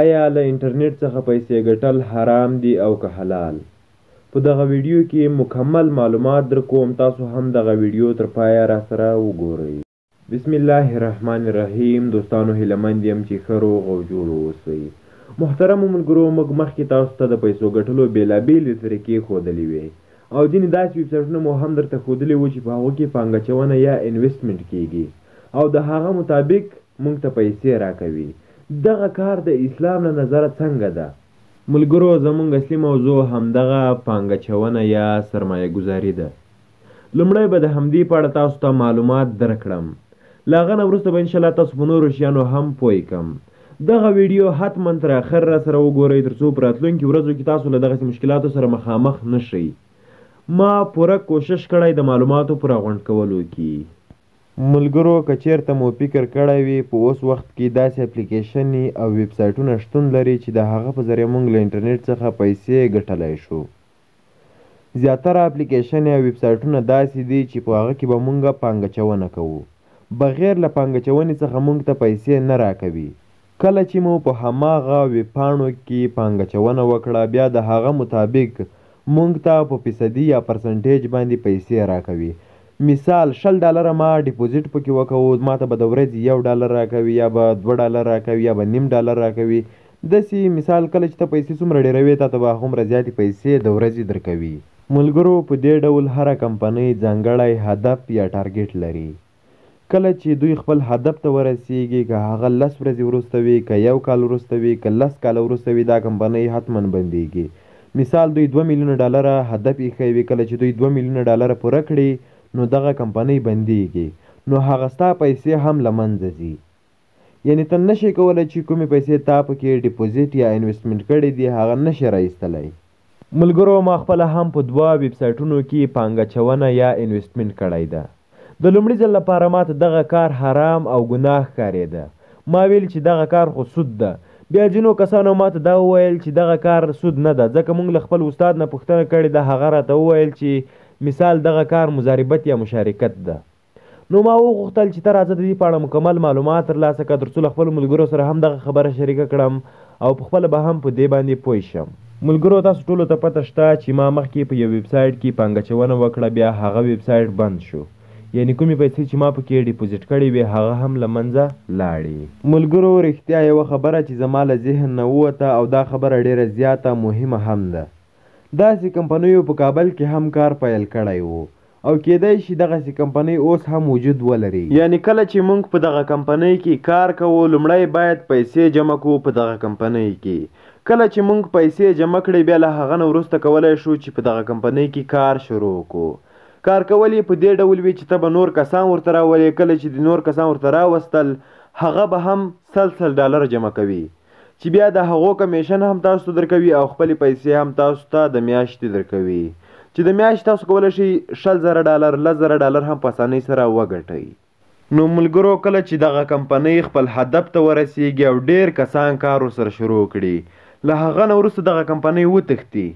آیا له انټرنیټ څخه پیسې ګټل حرام دي او که حلال په دغه ویډیو کې مکمل معلومات درکوم تاسو هم دغه ویډیو تر پایه را سره وګورئ بسم الله الرحمن الرحیم دوستانو هیلهمند یم چې ښه روغ او جوړ اوسئ محترمو ملګرو موږ مخکې تاسو ته د پیسو ګټلو بېلابېلې طریقې ښودلې وې او ځینې داسې ویبسایټونه مو هم درته ښودلي وو چې په هغو کې پانګهچونه یا انویسټمنټ کیږي او د هغه مطابق موږ ته پیسې راکوي دغه کار د اسلام له نظره څنګه ده ملګرو زموږ اصلي موضوع همدغه پانګه اچونه یا سرمایه ګذاري ده لومړی به د همدې په اړه تاسو ته معلومات درکړم له هغه نه وروسته به انشاءالله تاسو په نورو شیانو هم پوه کم دغه ویډیو حتما تر اخر را سره وګورئ تر څو په راتلونکي ورځو کې تاسو له دغسې مشکلاتو سره مخامخ نه شئ ما پوره کوشش کړی د معلوماتو پر غونډ کولو کې ملګرو که چېرته مو فکر کړی وي په اوس وخت کې داسې اپلیکیشنې او ویبسایټونه شتون لري چې د هغه په ذریعه موږ له انټرنیټ څخه پیسې ګټلی شو زیاتره اپلیکیشنې او ویبسایټونه داسې دي چې په هغه کې به موږ پانګهچونه کوو بغیر له پانګهچونې څخه موږ ته پیسې نه راکوي کله چې مو په هماغه ویبپاڼو کې پانګهچونه وکړه بیا د هغه مطابق موږ ته په فیصدي یا پرسنټیج باندې پیسې راکوي مثال شل ډالره ما ډپوزیټ پکې وکوو ما ته به د ورځې یو ډالر راکوي یا به دوه ډالر راکوي یا به نیم ډالر راکوي داسې مثال کله چې ته پیسې څومره ډېروې تا ته به هومره زیاتې پیسې د ورځې درکوي ملګرو په دې ډول هره کمپنۍ ځانګړی هدف یا ټارګټ لري کله چې دوی خپل هدف ته ورسیږي که هغه لس ورځې وروسته وي که یو کال وروسته وي که لس کاله وروسته وي دا کمپنۍ حتما بندیږي مثال دوی دوه میلیونه ډالره هدف ایښی وي کله چې دوی دوه میلیونه ډالره پوره کړي نو دغه کمپنۍ بندېږي نو هغه ستا پیسې هم له منځه ځي یعنې ته نشې کولی چې کومې پیسې تا پکې ډپوزیټ یا انویسټمنټ کړې دي هغه نشې راایستلی ملګرو ما خپله هم په دوه ویب سایټونو کې پانګه اچونه یا انویسټمنټ کړی ده د لومړي ځل لپاره ماته دغه کار حرام او ګناه ښکارېده ما ویل چې دغه کار خو سود ده بیا ځینو کسانو ماته دا وویل چې دغه کار سود نه ده ځکه موږ له خپل استاد نه پوښتنه کړې ده هغه راته وویل چې مثال دغه کار مضاربت یا مشارکت ده نو ما وغوښتل چې ته راځه د دې په اړه مکمل معلومات ترلاسه کړه تر څو له خپلو ملګرو سره هم دغه خبره شریکه کړم او پخپله به هم په دې باندې پوه شم ملګرو تاسو ټولو ته پته شته چې ما مخکې په یو ویبسایټ کې پانګهچونه وکړه بیا هغه ویبسایټ بند شو یعنی کومې پیسې چې ما پکې ډیپوزیټ کړې وې هغه هم له منځه لاړې ملګرو رښتیا یوه خبره چې زما له ذهن نه ووته او دا خبره ډیره زیاته مهمه هم ده داسې کمپنیو په کابل کې هم کار پیل کړی و او کېدای شي دغسې کمپنۍ اوس هم وجود ولري یعنی کله چې موږ په دغه کمپنۍ کې کار کوو لومړی باید پیسې جمع کوو په دغه کمپنۍ کې کله چې موږ پیسې جمع کړې بیا له هغه نه وروسته کولی شو چې په دغه کمپنۍ کې کار شروع کړو کار کول یې په دې ډول وي چې ته به نور کسان ورته راولې کله چې د نور کسان ورته راوستل هغه به هم سل سل ډالر جمع کوي چې بیا د هغو کمیشن هم تاسو ته درکوي او خپلې پیسې هم تاسو ته د میاشتې درکوي چې د میاشتې تاسو کولی شئ شل زره ډالر لس زره ډالر هم په اسانۍ سره وګټئ نو ملګرو کله چې دغه کمپنۍ خپل هدف ته ورسیږي او ډیر کسان کار ورسره شروع کړي له هغه نه وروسته دغه کمپنۍ وتښتي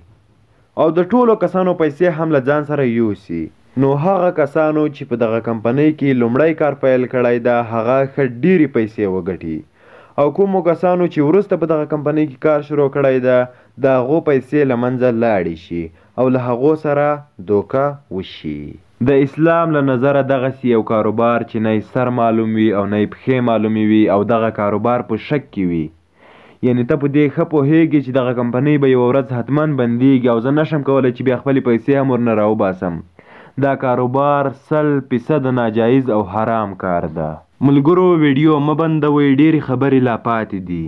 او د ټولو کسانو پیسې هم له ځان سره یوسي نو هغه کسانو چې په دغه کمپنۍ کې لومړی کار پیل کړی دا هغه ښه ډیرې پیسې وګټي او کومو کسانو چې وروسته په دغه کمپنۍ کې کار شروع کړی ده د هغو پیسې له منځه لاړې شي او له هغو سره دوکه وشي د اسلام له نظره دغسې یو کاروبار چې نه سر معلوم وي او نه پښې معلومې وي او دغه کاروبار په شک کې وي یعنی ته په دې ښه پوهېږې چې دغه کمپنۍ به یوه ورځ حتما بندیږي او زه نشم کولی چې بیا خپلې پیسې هم ورنه راوباسم دا کاروبار سل فیصد ناجایز او حرام کار ده ملګرو ویډیو مه بندوئ ډېرې خبرې لا پاتې دي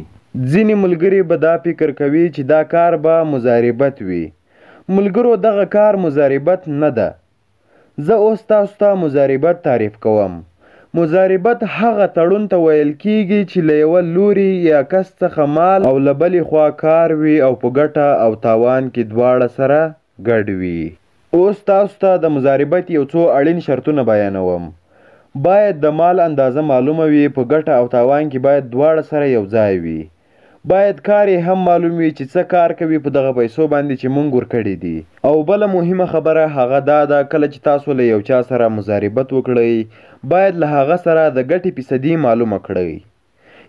ځینې ملګري به دا فکر کوي چې دا کار به مضاربت وي ملګرو دغه کار مضاربت نه ده زه اوس تاسو ته مضاربت تعریف کوم مضاربت هغه تړون ته ویل کیږي چې له یوه لوري یا کس څخه مال او له بلې خوا کار وي او په ګټه او تاوان کې دواړه سره ګډ وي اوس تاسو ته د مضاربت یو څو اړین شرطونه بیانوم باید د مال اندازه معلومه وي په ګټه او تاوان کې باید دواړه سره یو ځای وي باید کار یې هم معلوم وي چې څه کار کوي په دغه پیسو باندې چې مونږ ورکړي دي او بله مهمه خبره هغه دا ده کله چې تاسو له یو چا سره مزاربت وکړئ باید له هغه سره د ګټې فیصدي معلومه کړئ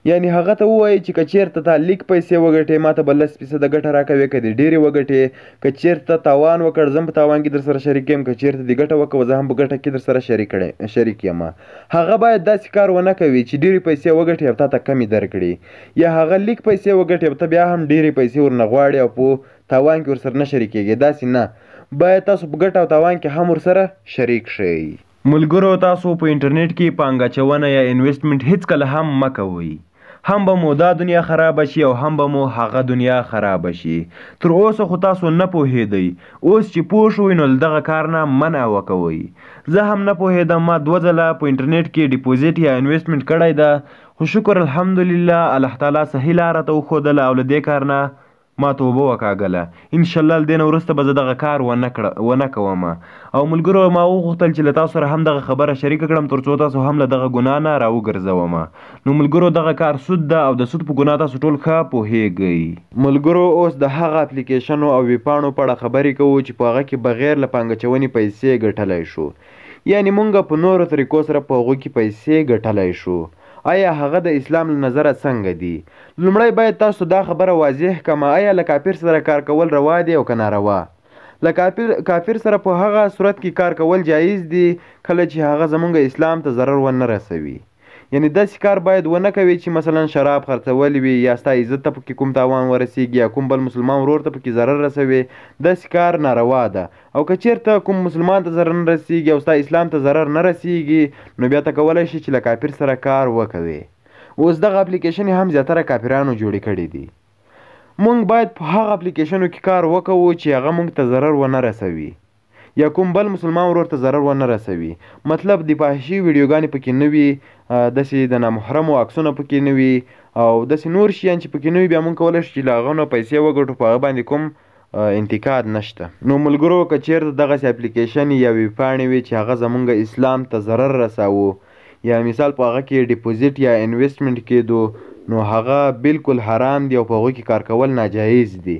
یعنی هغه ته ووایي چې که چېرته تا لیک پیسې وګټې ما ته به لس فیصده ګټه راکوې که دې ډېرې وګټې که چېرته تاوان وکړ زه هم په تاوان کې در سره شریک یم که چېرته دې ګټه وکړه زه هم په ګټه کې در سره شریک شریک یم هغه باید داسې کار ونه کوي چې ډېرې پیسې وګټي او تا ته کمې درکړي یا هغه لیک پیسې وګټي او ته بیا هم ډېرې پیسې ورنه غواړي او په تاوان کې ورسره نه شریکېږي داسې نه باید تاسو په ګټه او تاوان کې هم ورسره شریک شئ ملګرو تاسو په انټرنیټ کې پانګه اچونه یا انویسټمنټ هیڅکله هم مه کوئ هم به مو دا دنیا خرابه شي او هم به مو هغه دنیا خرابه شي تر اوسه خو تاسو نه پوهېدئ اوس چې پوه شوئ نو دغه کار نه منع وکوئ زه هم نه پوهېدم ما دوه ځله په انټرنیټ کې ډپوزیټ یا انویسټمنټ کړی ده خو شکر الحمدلله الله تعالی صحیح لاره ته وښودله او له دې کار نه ما توبه وکاږله انشاءالله له دې نه وروسته به زه دغه کار ونه کوم او ملګرو ما وغوښتل چې له تاسو سره هم دغه خبره شریکه کړم تر څو تاسو هم له دغه ګناه نه راوګرځوم نو ملګرو دغه کار سود ده او د سود په ګناه تاسو ټول ښه پوهیږئ ملګرو اوس د هغه اپلیکیشنو او ویبپاڼو په اړه خبرې کوو چې په هغه کې بغیر له پانګهچونې پیسې ګټلی شو یعنې مونږ په نورو طریقو سره په هغو کې پیسې ګټلی شو آیا هغه د اسلام له نظره څنګه دی لومړی باید تاسو دا خبره واضح کما آیا له کافر سره کار کول روا دی او که ناروا له کافر کافر سره په هغه صورت کې کار کول جایز دی کله چې هغه زمونږ اسلام ته ضرر ونه رسوي یعنی داسې کار باید ونه کوې چې مثلا شراب خرڅول وي یا ستا عزت ته پکې کوم تاوان ورسیږي یا کوم بل مسلمان ورور ته پکې ضرر رسوي داسې کار ناروا ده او که چیرته کوم مسلمان ته ضرر نه رسیږي او ستا اسلام ته ضرر نه رسیږي نو بیا ته کولی شي چې له کافر سره کار وکوې اوس دغه اپلیکیشن هم زیاتره کافرانو جوړې کړي دي مونږ باید په هغه اپلیکیشنو کې کار وکړو چې هغه مونږ ته ضرر ونه رسوي یا کوم بل مسلمان ورور ته ضرر ونه رسوي مطلب د فاحشې ویډیوګانې پکې نه وي داسې د نامحرمو عکسونه پکې نه وي او داسې نور شیان چې پکې نه وي بیا موږ کولی شو چې له هغه نه پیسې وګټو په هغه باندې کوم انتقاد نشته نو ملګرو که چیرته دغسې اپلیکیشن یا ویب پاڼې وي چې هغه زمونږ اسلام ته ضرر رساوو یا مثال په هغه کې ډپوزیټ یا انویسټمنټ کېدو نو هغه بالکل حرام دی او په هغو کې کار کول ناجایز دی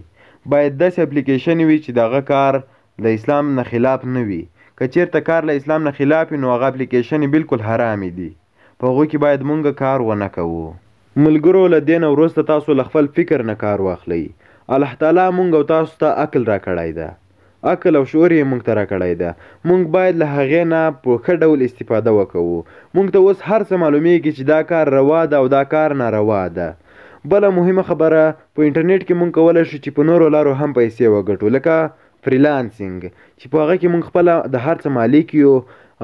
باید داسې اپلیکیشن وي چې دغه کار د اسلام نه خلاف نه وي که چیرته کار له اسلام نه خلاف وي نو هغه اپلیکیشنې بالکل حرامې دي په هغو کې باید مونږ کار ونه کوو ملګرو له دې نه وروسته تاسو له خپل فکر نه کار واخلئ الله تعالی مونږ او تاسو ته عقل راکړی ده عقل او شعور یې مونږ ته راکړی ده مونږ باید له هغې نه په ښه ډول استفاده وکړو مونږ ته اوس هر څه معلومیږي چې دا کار روا ده او دا کار ناروا ده بله مهمه خبره په انټرنیټ کې مونږ کولی شو چې په نورو لارو هم پیسې وګټو لکه فریلانسینګ چې په هغه کې مونږ خپل د هر څه مالک یو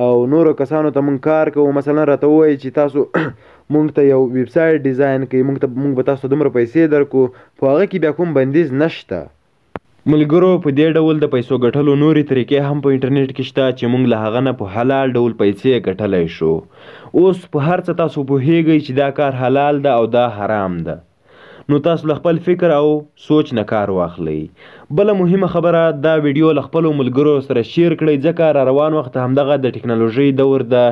او نورو کسانو ته مونږ کار کوو مثلا راته وایي چې تاسو مونږ ته یو ویب سایټ ډیزاین کوي مونږ ته مونږ به تاسو دومره پیسې درکو په هغه کې بیا کوم بندیز نشته ملګرو په دې ډول د پیسو ګټلو نورې طریقې هم په انټرنیټ کې شته چې موږ له هغه نه په حلال ډول پیسې ګټلی شو اوس په هر څه تاسو پوهیږئ چې دا کار حلال ده او دا حرام ده نو تاسو له خپل فکر او سوچ نه کار واخلئ بله مهمه خبره دا ویډیو له خپلو ملګرو سره شیر کړئ ځکه را روان وخت همدغه د ټکنالوژۍ دور ده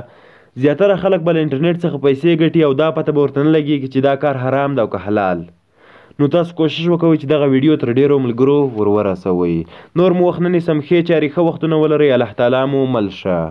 زیاتره خلک بل انټرنیټ څخه پیسې ګټي او دا پته به ورته نه لګېږي چې دا کار حرام ده او که حلال نو تاسو کوشش وکوئ چې دغه ویډیو تر ډیرو ملګرو ور ورسوئ نور مو وخت نه نیسم ښې چارې ښه وختونه ولرئ الله تعالی مو مل شه